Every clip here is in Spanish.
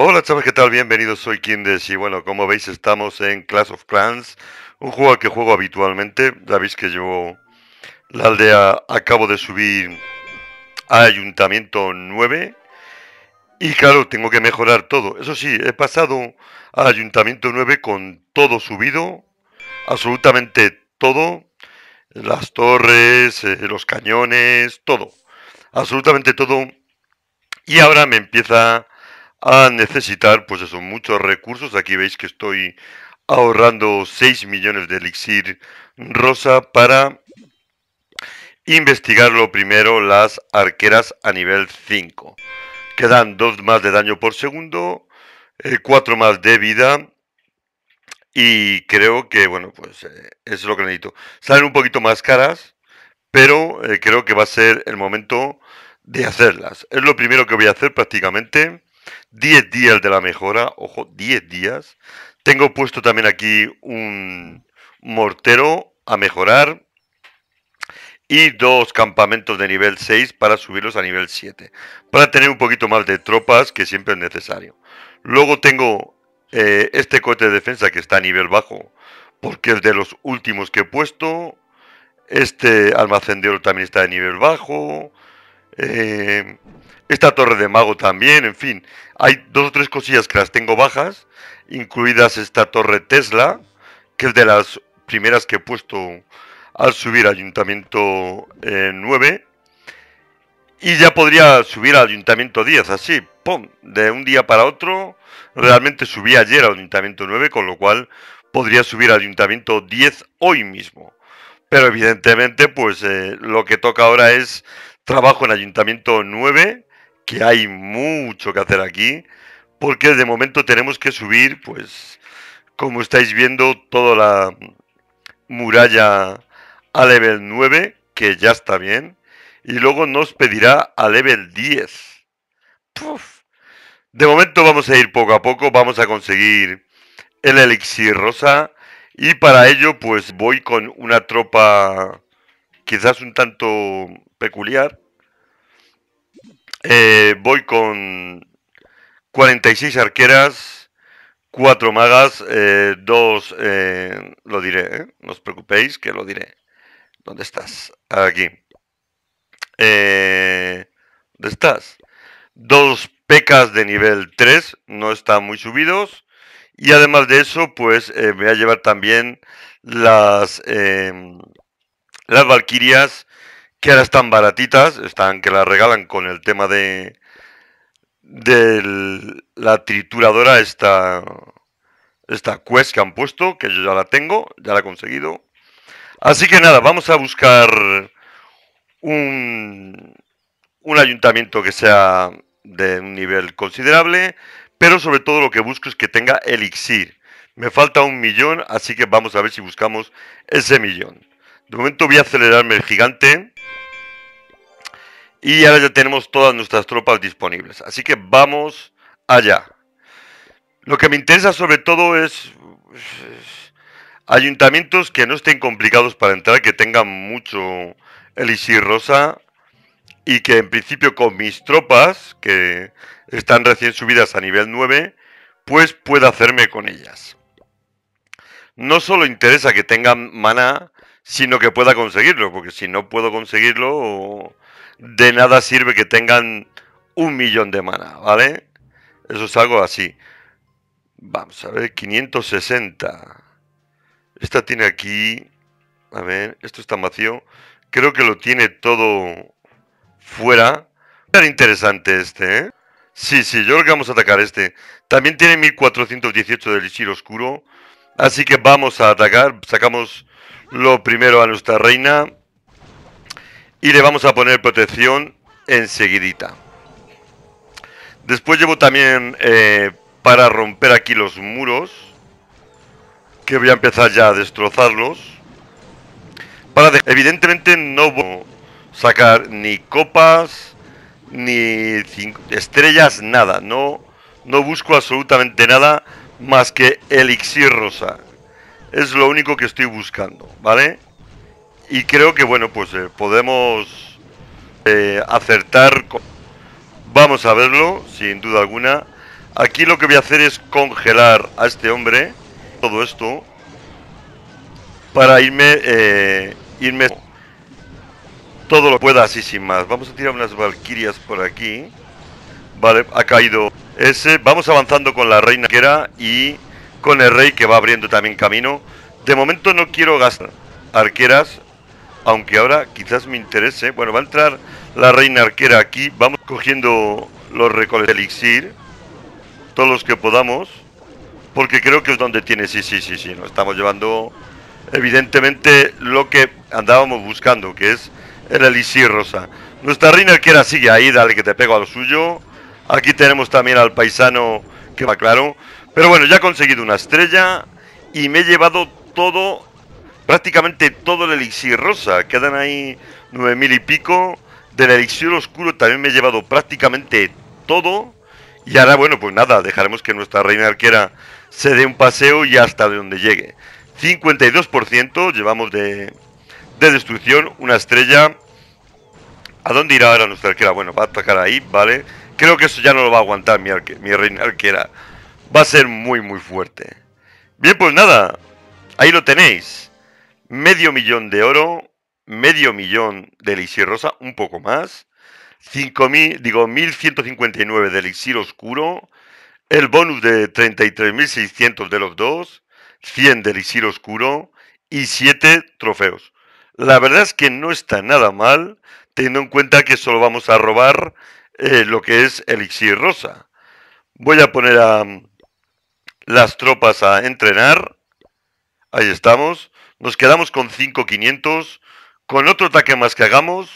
Hola chavos, ¿qué tal? Bienvenidos, soy Kindes y bueno, como veis estamos en Clash of Clans, un juego que juego habitualmente, ya veis que yo la aldea, acabo de subir a Ayuntamiento 9 y claro, tengo que mejorar todo, eso sí, he pasado a Ayuntamiento 9 con todo subido, absolutamente todo, las torres, eh, los cañones, todo, absolutamente todo y ahora me empieza a necesitar, pues eso, muchos recursos. Aquí veis que estoy ahorrando 6 millones de elixir rosa para investigar lo primero las arqueras a nivel 5. Quedan 2 más de daño por segundo, 4 eh, más de vida y creo que, bueno, pues eh, es lo que necesito. Salen un poquito más caras, pero eh, creo que va a ser el momento de hacerlas. Es lo primero que voy a hacer prácticamente. 10 días de la mejora, ojo, 10 días. Tengo puesto también aquí un mortero a mejorar y dos campamentos de nivel 6 para subirlos a nivel 7, para tener un poquito más de tropas que siempre es necesario. Luego tengo eh, este cohete de defensa que está a nivel bajo, porque es de los últimos que he puesto. Este almacén de oro también está de nivel bajo. Eh, esta torre de mago también, en fin, hay dos o tres cosillas que las tengo bajas, incluidas esta torre Tesla, que es de las primeras que he puesto al subir Ayuntamiento 9, eh, y ya podría subir Ayuntamiento 10, así, ¡pum!, de un día para otro, realmente subí ayer al Ayuntamiento 9, con lo cual podría subir Ayuntamiento 10 hoy mismo. Pero evidentemente, pues eh, lo que toca ahora es trabajo en Ayuntamiento 9, que hay mucho que hacer aquí, porque de momento tenemos que subir, pues, como estáis viendo, toda la muralla a level 9, que ya está bien, y luego nos pedirá a level 10. De momento vamos a ir poco a poco, vamos a conseguir el elixir rosa, y para ello pues voy con una tropa quizás un tanto peculiar, eh, voy con 46 arqueras, 4 magas, 2, eh, eh, lo diré, no os preocupéis que lo diré. ¿Dónde estás? Aquí. ¿Dónde estás? Dos pecas de nivel 3, no están muy subidos. Y además de eso, pues voy a llevar también las, las Valquirias que ahora están baratitas, están que las regalan con el tema de, de la trituradora esta, esta quest que han puesto, que yo ya la tengo, ya la he conseguido. Así que nada, vamos a buscar un, un ayuntamiento que sea de un nivel considerable, pero sobre todo lo que busco es que tenga elixir. Me falta un millón, así que vamos a ver si buscamos ese millón. De momento voy a acelerarme el gigante y ahora ya tenemos todas nuestras tropas disponibles. Así que vamos allá. Lo que me interesa sobre todo es, ayuntamientos que no estén complicados para entrar, que tengan mucho elixir rosa y que en principio con mis tropas, que están recién subidas a nivel 9, pues pueda hacerme con ellas. No solo interesa que tengan mana, sino que pueda conseguirlo, porque si no puedo conseguirlo de nada sirve que tengan un millón de mana, ¿vale? Eso es algo así. Vamos a ver, 560. Esta tiene aquí... A ver, esto está vacío. Creo que lo tiene todo fuera. Tan interesante este, ¿eh? Sí, sí, yo creo que vamos a atacar este. También tiene 1418 de lichir Oscuro. Así que vamos a atacar. Sacamos lo primero a nuestra reina y le vamos a poner protección enseguidita. Después llevo también eh, para romper aquí los muros, que voy a empezar ya a destrozarlos. Para Evidentemente no voy a sacar ni copas, ni estrellas, nada. No, no busco absolutamente nada más que elixir rosa. Es lo único que estoy buscando, ¿vale? y creo que bueno, pues eh, podemos eh, acertar. Vamos a verlo, sin duda alguna. Aquí lo que voy a hacer es congelar a este hombre, todo esto, para irme, eh, irme todo lo pueda así sin más. Vamos a tirar unas valquirias por aquí. Vale, ha caído ese. Vamos avanzando con la reina que y con el rey que va abriendo también camino. De momento no quiero gastar arqueras aunque ahora quizás me interese. Bueno, va a entrar la reina arquera aquí. Vamos cogiendo los recoles de elixir, todos los que podamos, porque creo que es donde tiene. Sí, sí, sí, sí, nos estamos llevando evidentemente lo que andábamos buscando, que es el elixir rosa. Nuestra reina arquera sigue ahí, dale que te pego a lo suyo. Aquí tenemos también al paisano que va claro. Pero bueno, ya he conseguido una estrella y me he llevado todo prácticamente todo el elixir rosa. Quedan ahí nueve mil y pico. Del elixir oscuro también me he llevado prácticamente todo. Y ahora, bueno, pues nada, dejaremos que nuestra reina arquera se dé un paseo y hasta de donde llegue. 52% llevamos de, destrucción, una estrella. ¿A dónde irá ahora nuestra arquera? Bueno, va a atacar ahí, ¿vale? Creo que eso ya no lo va a aguantar mi, mi reina arquera. Va a ser muy, muy fuerte. Bien, pues nada. Ahí lo tenéis medio millón de oro, medio millón de elixir rosa, un poco más, 5.000, digo, 1.159 de elixir oscuro, el bonus de 33.600 de los dos, 100 de elixir oscuro y 7 trofeos. La verdad es que no está nada mal, teniendo en cuenta que solo vamos a robar eh, lo que es elixir rosa. Voy a poner a mm, las tropas a entrenar. Ahí estamos nos quedamos con 5.500, con otro ataque más que hagamos,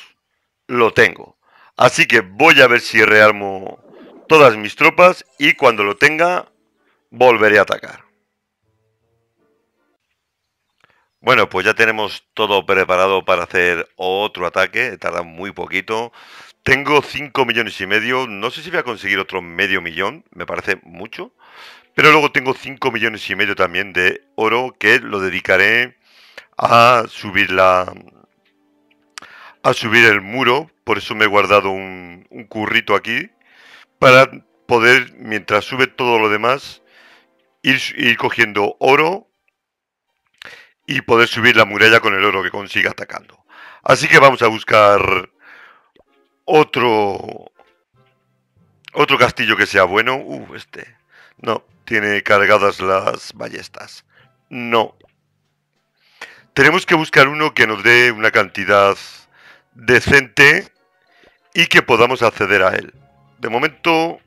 lo tengo. Así que voy a ver si rearmo todas mis tropas y cuando lo tenga, volveré a atacar. Bueno, pues ya tenemos todo preparado para hacer otro ataque, tarda muy poquito. Tengo 5 millones y medio, no sé si voy a conseguir otro medio millón, me parece mucho. Pero luego tengo 5 millones y medio también de oro que lo dedicaré a subir la a subir el muro, por eso me he guardado un, un currito aquí para poder, mientras sube todo lo demás, ir, cogiendo oro y poder subir la muralla con el oro que consiga atacando. Así que vamos a buscar otro otro castillo que sea bueno. Uh, este. No, tiene cargadas las ballestas. No, tenemos que buscar uno que nos dé una cantidad decente y que podamos acceder a él. De momento,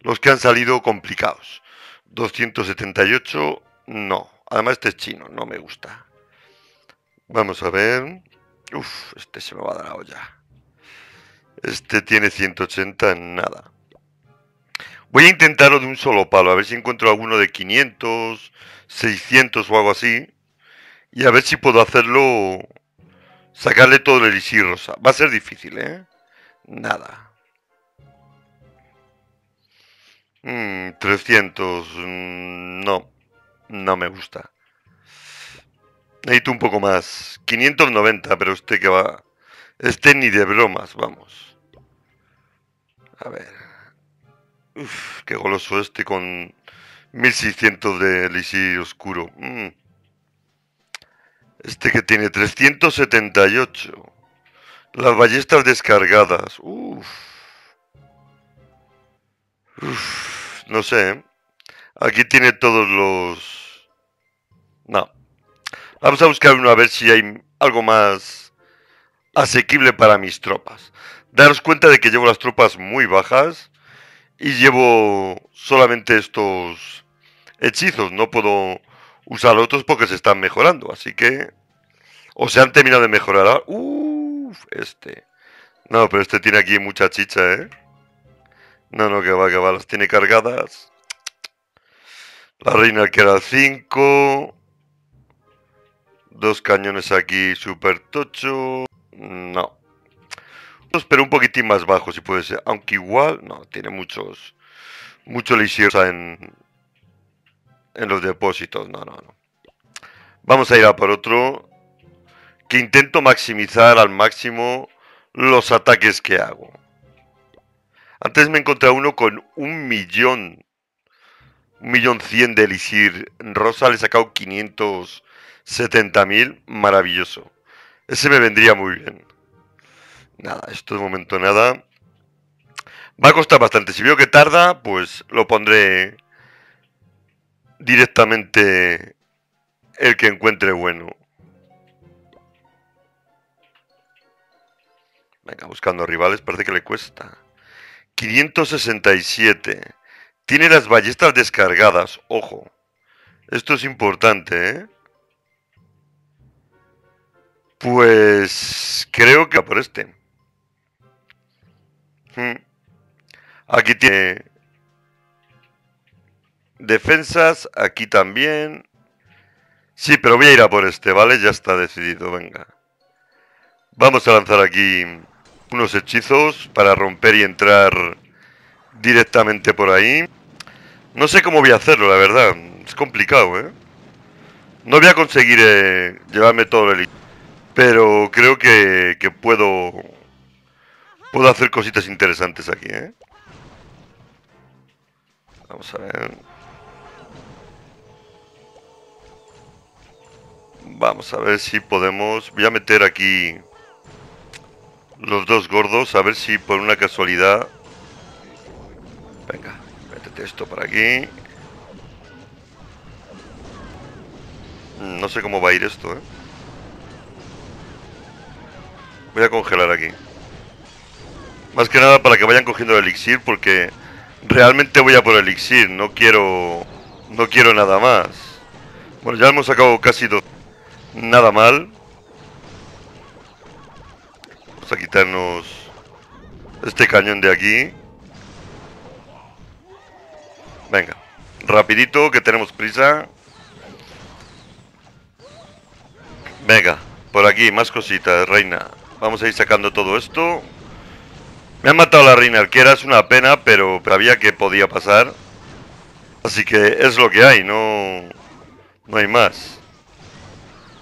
los que han salido complicados. 278, no. Además, este es chino, no me gusta. Vamos a ver. Uf, este se me va a dar la olla. Este tiene 180 en nada. Voy a intentarlo de un solo palo, a ver si encuentro alguno de 500, 600 o algo así y a ver si puedo hacerlo, sacarle todo el elixir rosa. Va a ser difícil, ¿eh? Nada. Mmm... 300, mm, no, no me gusta. Necesito un poco más. 590, pero usted que va... Este ni de bromas, vamos. A ver. Uf, qué goloso este con 1600 de elixir oscuro. Mmm... Este que tiene 378. Las ballestas descargadas. Uff. No sé. ¿eh? Aquí tiene todos los... No. Vamos a buscar uno a ver si hay algo más asequible para mis tropas. Daros cuenta de que llevo las tropas muy bajas y llevo solamente estos hechizos. No puedo los otros porque se están mejorando. Así que. O se han terminado de mejorar. Ah, uf, este. No, pero este tiene aquí mucha chicha, ¿eh? No, no, que va, que va. Las tiene cargadas. La reina que era 5. Dos cañones aquí super tocho. No. Pero un poquitín más bajo, si puede ser. Aunque igual, no, tiene muchos. Mucho lisiosa en, en los depósitos. No, no, no. Vamos a ir a por otro que intento maximizar al máximo los ataques que hago. Antes me encontré uno con un millón, un millón cien de elixir rosa, le he sacado 570 mil, maravilloso. Ese me vendría muy bien. Nada, esto de momento nada. Va a costar bastante, si veo que tarda, pues lo pondré directamente el que encuentre bueno. Venga, buscando rivales, parece que le cuesta. 567. Tiene las ballestas descargadas, ojo. Esto es importante, ¿eh? Pues creo que por este. Hmm. Aquí tiene Defensas, aquí también. Sí, pero voy a ir a por este, ¿vale? Ya está decidido, venga. Vamos a lanzar aquí unos hechizos para romper y entrar directamente por ahí. No sé cómo voy a hacerlo, la verdad. Es complicado, ¿eh? No voy a conseguir eh, llevarme todo el... Pero creo que, que puedo... Puedo hacer cositas interesantes aquí, ¿eh? Vamos a ver... Vamos a ver si podemos... Voy a meter aquí los dos gordos, a ver si por una casualidad... Venga, métete esto por aquí. Mm, no sé cómo va a ir esto, ¿eh? Voy a congelar aquí. Más que nada para que vayan cogiendo el elixir, porque realmente voy a por elixir, no quiero... No quiero nada más. Bueno, ya hemos sacado casi dos... Nada mal. Vamos a quitarnos este cañón de aquí. Venga, rapidito que tenemos prisa. Venga, por aquí, más cositas, reina. Vamos a ir sacando todo esto. Me ha matado la reina arquera, es una pena, pero había que podía pasar. Así que es lo que hay, no, no hay más.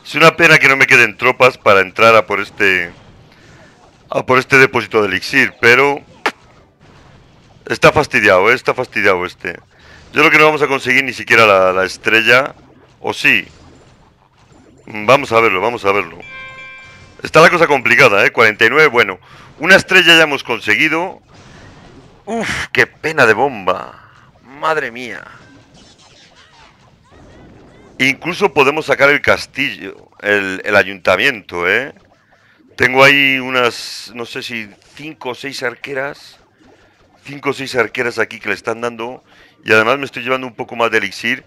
Es una pena que no me queden tropas para entrar a por este a por este depósito de elixir, pero está fastidiado, eh, está fastidiado este. Yo creo que no vamos a conseguir ni siquiera la, estrella, o sí. Mm, vamos a verlo, vamos a verlo. Está la cosa complicada, ¿eh? 49, bueno. Una estrella ya hemos conseguido. Uf, qué pena de bomba. Madre mía. Incluso podemos sacar el castillo, el, ayuntamiento, ¿eh? Tengo ahí unas, no sé si cinco o seis arqueras. Cinco o seis arqueras aquí que le están dando. Y además me estoy llevando un poco más de elixir.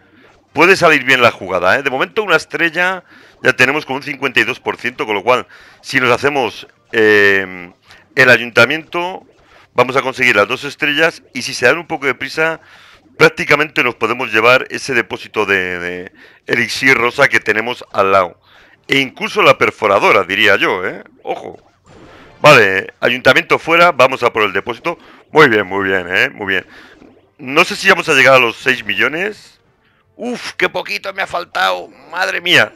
Puede salir bien la jugada, ¿eh? De momento una estrella ya tenemos con un 52%, con lo cual si nos hacemos eh, el ayuntamiento vamos a conseguir las dos estrellas y si se dan un poco de prisa prácticamente nos podemos llevar ese depósito de, elixir rosa que tenemos al lado. E incluso la perforadora, diría yo, ¿eh? Ojo. Vale, ayuntamiento fuera, vamos a por el depósito. Muy bien, muy bien, ¿eh? Muy bien. No sé si vamos a llegar a los 6 millones. Uf, qué poquito me ha faltado, madre mía.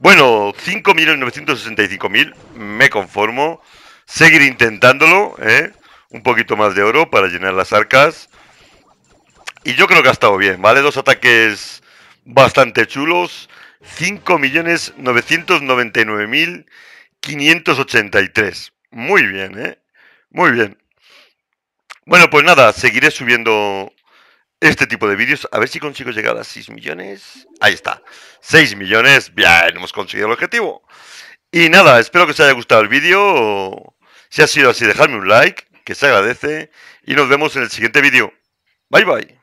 Bueno, 5.965.000, me conformo. Seguir intentándolo, ¿eh? Un poquito más de oro para llenar las arcas. Y yo creo que ha estado bien, ¿vale? Dos ataques bastante chulos. 5.999.583. Muy bien, ¿eh? Muy bien. Bueno, pues nada, seguiré subiendo este tipo de vídeos. A ver si consigo llegar a 6 millones. Ahí está. 6 millones. Bien, hemos conseguido el objetivo. Y nada, espero que os haya gustado el vídeo. Si ha sido así, dejadme un like, que se agradece. Y nos vemos en el siguiente vídeo. Bye bye.